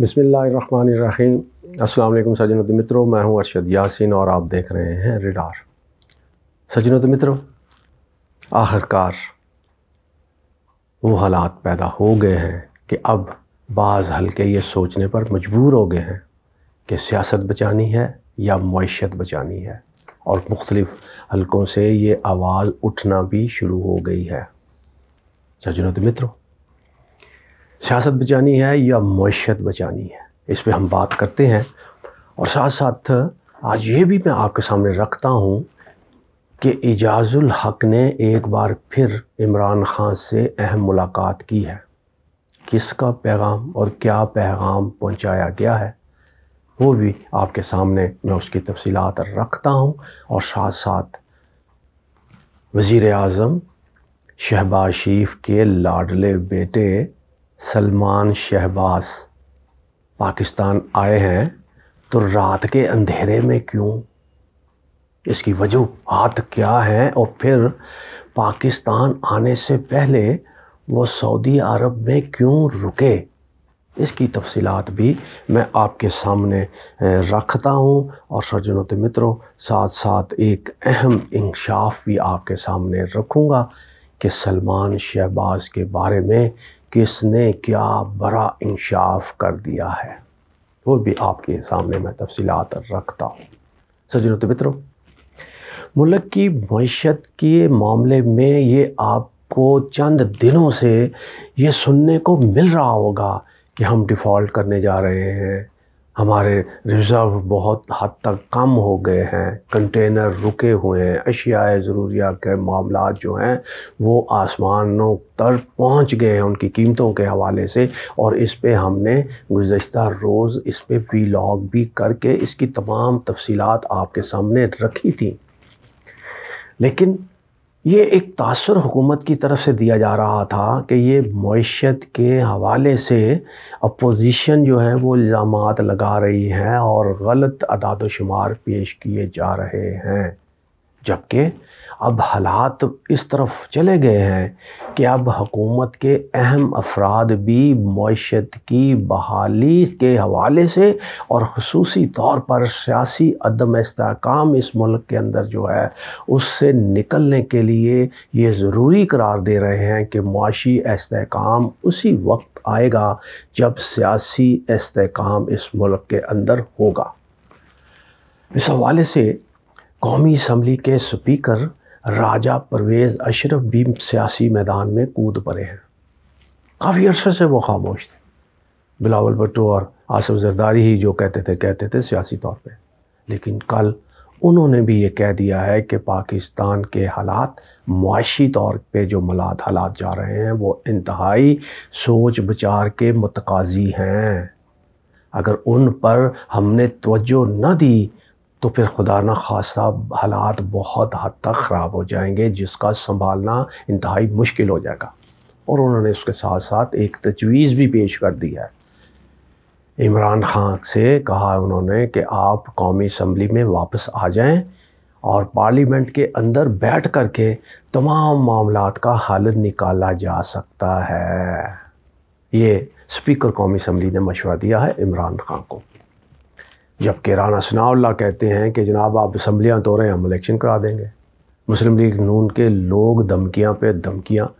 बसमीम अल्लाम सजनों मित्रों मैं हूं अरशद यासिन और आप देख रहे हैं रिडार सजनों मित्रों आखिरकार वो हालात पैदा हो गए हैं कि अब बाज़ हल्के ये सोचने पर मजबूर हो गए हैं कि सियासत बचानी है या मीशत बचानी है और मुख्तलिफ़ हल्कों से ये आवाज़ उठना भी शुरू हो गई है सजनों मित्रों सियासत बचानी है या मीशत बचानी है इस पर हम बात करते हैं और साथ साथ आज ये भी मैं आपके सामने रखता हूँ कि एजाज़ुल हक ने एक बार फिर इमरान ख़ान से अहम मुलाकात की है किसका पैगाम और क्या पैगाम पहुँचाया गया है वो भी आपके सामने मैं उसकी तफसीत रखता हूँ और साथ साथ वज़ी अजम शहबाज शरीफ के लाडले बेटे सलमान शहबाज पाकिस्तान आए हैं तो रात के अंधेरे में क्यों इसकी वजूहत क्या हैं और फिर पाकिस्तान आने से पहले वो सऊदी अरब में क्यों रुके इसकी तफसीत भी मैं आपके सामने रखता हूँ और सरजनों मित्रों साथ साथ एक अहम इंकशाफ भी आपके सामने रखूँगा कि सलमान शहबाज के बारे में किसने क्या बड़ा इंशाफ कर दिया है वो भी आपके सामने मैं तफसीत रखता हूँ सजनो तो मित्रों मुल्क की मीशत के मामले में ये आपको चंद दिनों से ये सुनने को मिल रहा होगा कि हम डिफ़ॉल्ट करने जा रहे हैं हमारे रिज़र्व बहुत हद तक कम हो गए हैं कंटेनर रुके हुए हैं अशियाए ज़रूरिया के मामला जो हैं वो आसमानों तर पहुंच गए हैं उनकी कीमतों के हवाले से और इस पर हमने गुज्त रोज़ इस पर लॉग भी करके इसकी तमाम तफसीत आपके सामने रखी थी लेकिन ये एक तासर हुकूमत की तरफ से दिया जा रहा था कि ये मीशत के हवाले से अपोजिशन जो है वो इल्ज़ाम लगा रही हैं और गलत अदाद शुमार पेश किए जा रहे हैं जबकि अब हालात इस तरफ चले गए हैं कि अब हुकूमत के अहम अफराद भी मीशत की बहाली के हवाले से और खसूसी तौर पर सियासी अदम इसकाम इस मुल्क के अंदर जो है उससे निकलने के लिए ये ज़रूरी करार दे रहे हैं कि मुशी इसकाम उसी वक्त आएगा जब सियासी इसकाम इस मुल्क के अंदर होगा इस हवाले से कौमी असम्बली के स्पीकर राजा परवेज़ अशरफ भी सियासी मैदान में कूद पड़े हैं काफ़ी अरसे से वो खामोश थे बिलावल भट्टो और आसफ जरदारी ही जो कहते थे कहते थे सियासी तौर पर लेकिन कल उन्होंने भी ये कह दिया है कि पाकिस्तान के हालात मुआशी तौर पर जो मलात हालात जा रहे हैं वो इंतहाई सोच विचार के मतकाजी हैं अगर उन पर हमने तोज्जो न दी तो फिर खुदा न खासा हालात बहुत हद तक ख़राब हो जाएंगे जिसका संभालना इंतहाई मुश्किल हो जाएगा और उन्होंने उसके साथ साथ एक तजवीज़ भी पेश कर दी है इमरान खान से कहा उन्होंने कि आप कौमी असम्बली में वापस आ जाएं और पार्लियामेंट के अंदर बैठ कर के तमाम मामला का हल निकाला जा सकता है ये स्पीकर कौमी असम्बली ने मशवरा दिया है इमरान खान को जबकि राना सनाउल्ला कहते हैं कि जनाब आप असम्बलियाँ तो रहे हैं हम इलेक्शन करा देंगे मुस्लिम लीग नून के लोग धमकियाँ पे धमकियाँ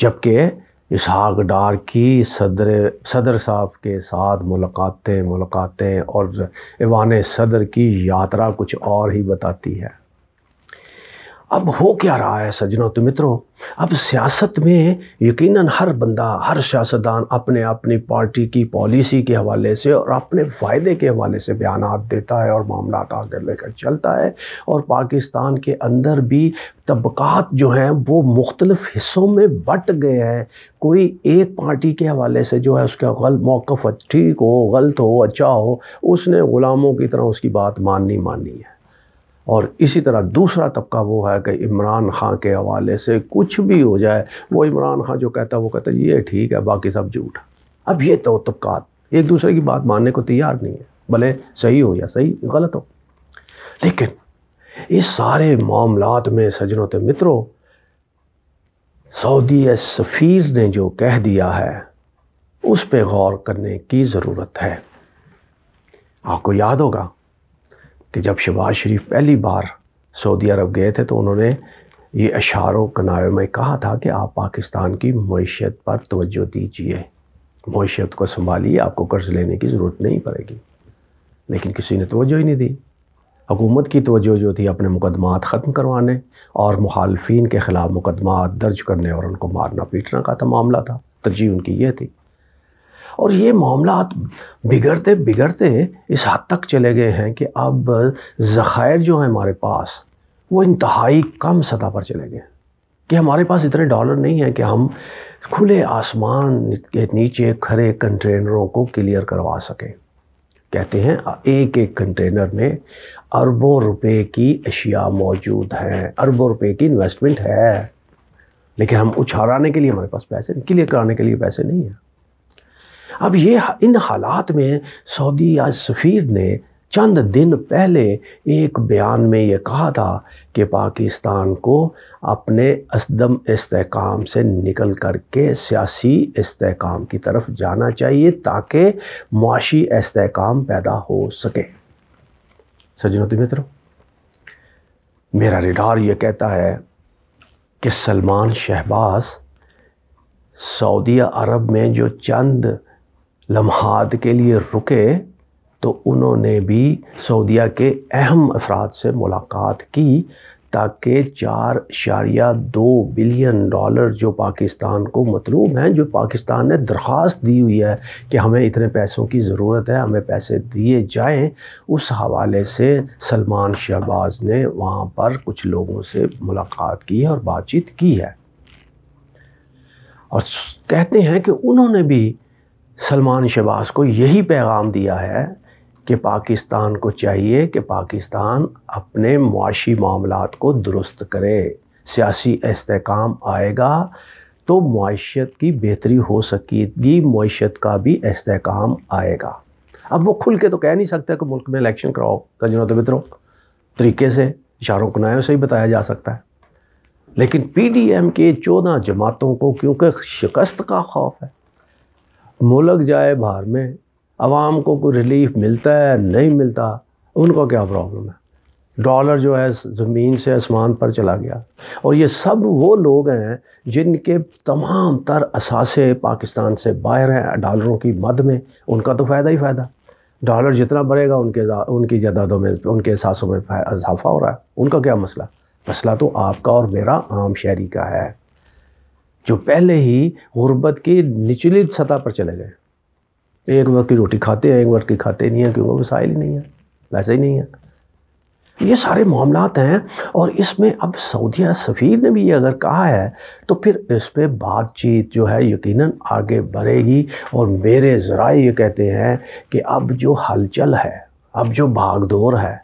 जबकि इसहाक डार की सदर सदर साहब के साथ मुलाकातें मुलाकातें और ईवान सदर की यात्रा कुछ और ही बताती है अब हो क्या रहा है सज्जनों तो मित्रों अब सियासत में यकीनन हर बंदा हर सियासतदान अपने अपनी पार्टी की पॉलिसी के हवाले से और अपने फ़ायदे के हवाले से बयान देता है और मामला आगे लेकर चलता है और पाकिस्तान के अंदर भी तबक़ात जो हैं वो मुख्तलफ़ हिस्सों में बट गए हैं कोई एक पार्टी के हवाले से जो है उसका गलत मौक़ ठीक हो गलत हो अच्छा हो उसने ग़ुलामों की तरह उसकी बात माननी माननी है और इसी तरह दूसरा तबका वो है कि इमरान खां के हवाले से कुछ भी हो जाए वो इमरान खां जो कहता है वो कहता है ये ठीक है बाकी सब झूठ अब ये तो तबकात एक दूसरे की बात मानने को तैयार नहीं है भले सही हो या सही गलत हो लेकिन इस सारे मामलात में सजनों ते मित्रों सऊदी सफ़ीर ने जो कह दिया है उस पर गौर करने की ज़रूरत है आपको याद होगा कि जब शहबाज शरीफ पहली बार सऊदी अरब गए थे तो उन्होंने ये अशारों कनावे में कहा था कि आप पाकिस्तान की मीशत पर तोज्जो दीजिए मीशत को संभालिए आपको कर्ज़ लेने की ज़रूरत नहीं पड़ेगी लेकिन किसी ने तोज्जो ही नहीं दी हुकूमत की तोज्जो जो थी अपने मुकदमात ख़त्म करवाने और मुखालफी के ख़िलाफ़ मुकदमा दर्ज करने और उनको मारना पीटना का था मामला था तरजीह उनकी ये थी और ये मामला बिगड़ते बिगड़ते इस हद तक चले गए हैं कि अब ज़ख़ायर जो हैं हमारे पास वो इंतहाई कम सतह पर चले गए कि हमारे पास इतने डॉलर नहीं हैं कि हम खुले आसमान के नीचे खड़े कंटेनरों को क्लियर करवा सकें कहते हैं एक एक कंटेनर में अरबों रुपए की अशिया मौजूद हैं अरबों रुपए की इन्वेस्टमेंट है लेकिन हम उछाराने के लिए हमारे पास पैसे क्लियर कराने के लिए पैसे नहीं हैं अब ये इन हालात में सऊदी आज सफ़ीर ने चंद दिन पहले एक बयान में ये कहा था कि पाकिस्तान को अपने असदम इसकाम से निकल कर के सियासी इसकाम की तरफ जाना चाहिए ताकि मुआशी इसकाम पैदा हो सके सज्जनों मित्रों मेरा रिडार ये कहता है कि सलमान शहबाज सऊदी अरब में जो चंद लम्हात के लिए रुके तो उन्होंने भी सऊदिया के अहम अफराद से मुलाकात की ताकि चार शारिया दो बिलियन डॉलर जो पाकिस्तान को मतलूब हैं जो पाकिस्तान ने दरख्वास्त दी हुई है कि हमें इतने पैसों की ज़रूरत है हमें पैसे दिए जाएं उस हवाले से सलमान शहबाज ने वहाँ पर कुछ लोगों से मुलाकात की है और बातचीत की है और कहते हैं कि उन्होंने भी सलमान शहबाज को यही पैगाम दिया है कि पाकिस्तान को चाहिए कि पाकिस्तान अपने मुआशी मामला को दुरुस्त करे सियासी इसकाम आएगा तो मीशत की बेहतरी हो सकेगी मीशत का भी इसकाम आएगा अब वो खुल के तो कह नहीं सकता कि मुल्क में इलेक्शन कराओ गजनों तो मित्रों तरीके से इशारों कुनायों से ही बताया जा सकता है लेकिन पी डी एम के चौदह जमातों को क्योंकि शिकस्त का खौफ है मुलक जाए बाहर में आवाम को कोई रिलीफ मिलता है नहीं मिलता उनको क्या प्रॉब्लम है डॉलर जो है ज़मीन से आसमान पर चला गया और ये सब वो लोग हैं जिनके तमाम तर असासे पाकिस्तान से बाहर हैं डॉलरों की मद में उनका तो फ़ायदा ही फ़ायदा डॉलर जितना बढ़ेगा उनके उनकी जदादों में उनके असासों में इजाफा हो रहा है उनका क्या मसला मसला तो आपका और मेरा आम शहरी का है जो पहले ही गुर्बत की निचली सतह पर चले गए एक वक्त की रोटी खाते हैं एक वक्त की खाते नहीं है क्योंकि वसाइल ही नहीं है वैसे ही नहीं है ये सारे मामला हैं और इसमें अब सऊदिया सफ़ीर ने भी ये अगर कहा है तो फिर इस पर बातचीत जो है यकीनन आगे बढ़ेगी और मेरे ज़रा ये कहते हैं कि अब जो हलचल है अब जो भागदौड़ है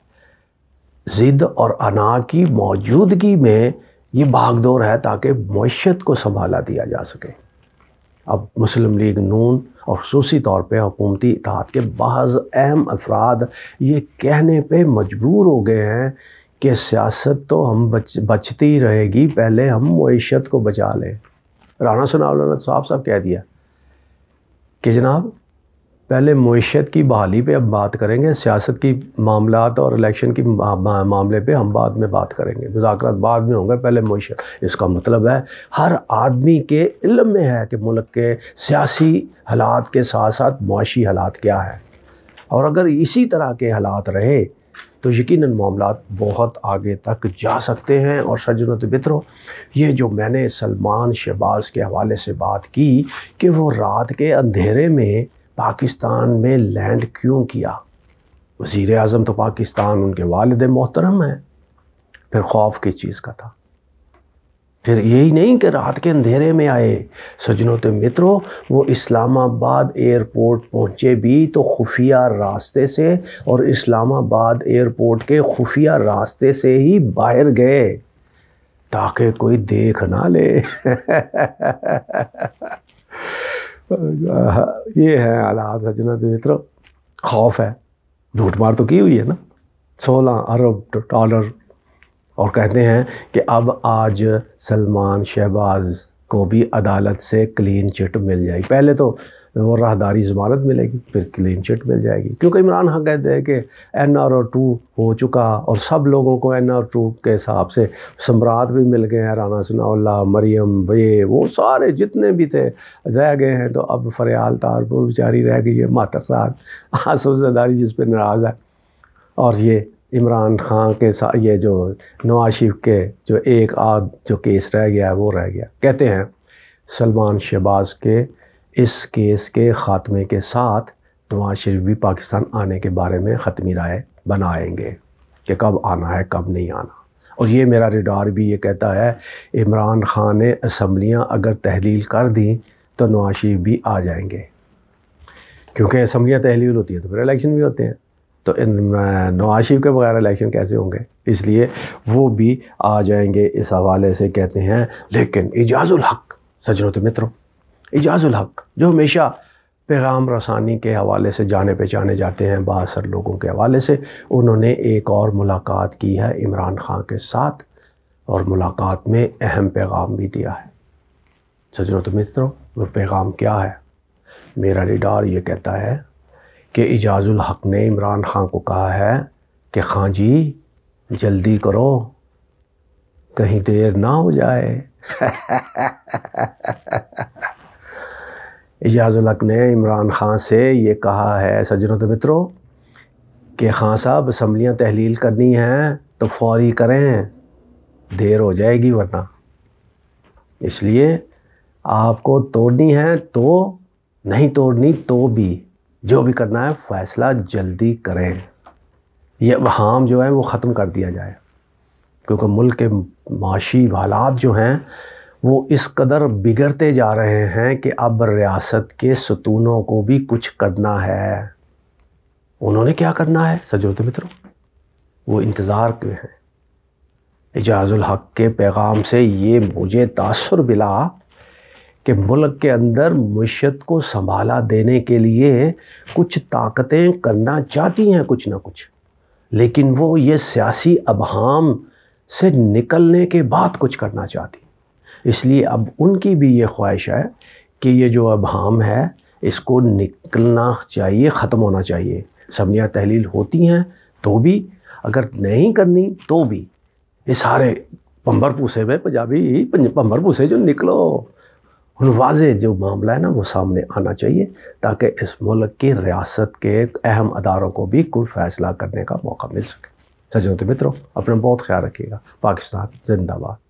ज़िद और अना की मौजूदगी में ये भागदौड़ है ताकि मीशत को संभाला दिया जा सके अब मुस्लिम लीग नून और खसूसी तौर पर हुकूमती इतिहाद के बाद अहम अफराद ये कहने पर मजबूर हो गए हैं कि सियासत तो हम बच बचती रहेगी पहले हम मीशत को बचा लें राना सुना तो साहब साहब कह दिया कि जनाब पहले मीशत की बहाली पे अब बात करेंगे सियासत की मामला और इलेक्शन की मामले पे हम बाद में बात करेंगे मुजाकर बाद में होंगे पहले मीशत इसका मतलब है हर आदमी के इलम में है कि मुल्क के सियासी हालात के साथ साथ मुशी हालात क्या है और अगर इसी तरह के हालात रहे तो यकीन मामला बहुत आगे तक जा सकते हैं और सजनत बित्रो ये जो मैंने सलमान शहबाज के हवाले से बात की कि वो रात के अंधेरे में पाकिस्तान में लैंड क्यों किया वज़ी अजम तो पाकिस्तान उनके वालद मोहतरम हैं फिर खौफ किस चीज़ का था फिर यही नहीं कि रात के अंधेरे में आए सजनों तो मित्रों वो इस्लामाबाद एयरपोर्ट पहुँचे भी तो खुफिया रास्ते से और इस्लामाबाद एयरपोर्ट के खुफिया रास्ते से ही बाहर गए ताकि कोई देख ना ले ये है हालात हजरत मित्र खौफ है लूटमार मार तो की हुई है ना सोलह अरब डॉलर और कहते हैं कि अब आज सलमान शहबाज को भी अदालत से क्लीन चिट मिल जाएगी पहले तो और राहदारी जमानत मिलेगी फिर क्लीन चिट मिल जाएगी क्योंकि इमरान हाँ कहते हैं कि एन आर ओ टू हो चुका और सब लोगों को एन आर टू के हिसाब से सम्राट भी मिल गए हैं राना सना मरियम वे वो सारे जितने भी थे रह गए हैं तो अब फरियाल तारपुर बेचारी रह गई है मातर साहब जदारी जिस पर नाराज़ है और ये इमरान खान के साथ ये जो नवाज शरीफ के जो एक आध जो केस रह गया है वो रह गया कहते हैं सलमान शहबाज के इस केस के ख़ात्मे के साथ नवाज शरीफ भी पाकिस्तान आने के बारे में ख़त्मी राय बनाएंगे कि कब आना है कब नहीं आना और ये मेरा रिडार भी ये कहता है इमरान खान ने असम्बलियाँ अगर तहलील कर दी तो नवाज शरीफ भी आ जाएंगे क्योंकि असम्बलियाँ तहलील होती हैं तो फिर इलेक्शन भी होते हैं तो नवाज शरीफ के बगैर इलेक्शन कैसे होंगे इसलिए वो भी आ जाएंगे इस हवाले से कहते हैं लेकिन इजाज़ुल हक तो मित्रों एजाज़ुल हक जो हमेशा पैगाम रसानी के हवाले से जाने पहचाने जाते हैं बासर लोगों के हवाले से उन्होंने एक और मुलाकात की है इमरान खान के साथ और मुलाकात में अहम पैगाम भी दिया है सजरत तो मित्रों वो पैगाम क्या है मेरा रिडार ये कहता है कि एजाज़ुल हक ने इमरान खान को कहा है कि खां जी जल्दी करो कहीं देर ना हो जाए एजाज़ुल्क ने इमरान ख़ान से ये कहा है सज्जनों तो मित्रों कि ख़ान साहब असम्बलियाँ तहलील करनी हैं तो फौरी करें देर हो जाएगी वरना इसलिए आपको तोड़नी है तो नहीं तोड़नी तो भी जो भी करना है फ़ैसला जल्दी करें यह वहाम जो है वो ख़त्म कर दिया जाए क्योंकि मुल्क के माशी हालात जो हैं वो इस कदर बिगड़ते जा रहे हैं कि अब रियासत के सतूनों को भी कुछ करना है उन्होंने क्या करना है सजरत मित्रों वो इंतज़ार के हैं एजाज़ुल हक के पैगाम से ये मुझे तासर मिला कि मुल्क के अंदर मीशत को संभाला देने के लिए कुछ ताकतें करना चाहती हैं कुछ ना कुछ लेकिन वो ये सियासी अबहम से निकलने के बाद कुछ करना चाहती इसलिए अब उनकी भी ये ख्वाहिश है कि ये जो अब हाम है इसको निकलना चाहिए ख़त्म होना चाहिए सबनिया तहलील होती हैं तो भी अगर नहीं करनी तो भी ये सारे पम्बर पूसे में पंजाबी पम्बर पूसे जो निकलो वाज जो मामला है ना वो सामने आना चाहिए ताकि इस मुल्क की रियासत के अहम अदारों को भी कोई फ़ैसला करने का मौका मिल सके सजनत मित्रों अपना बहुत ख्याल रखिएगा पाकिस्तान जिंदाबाद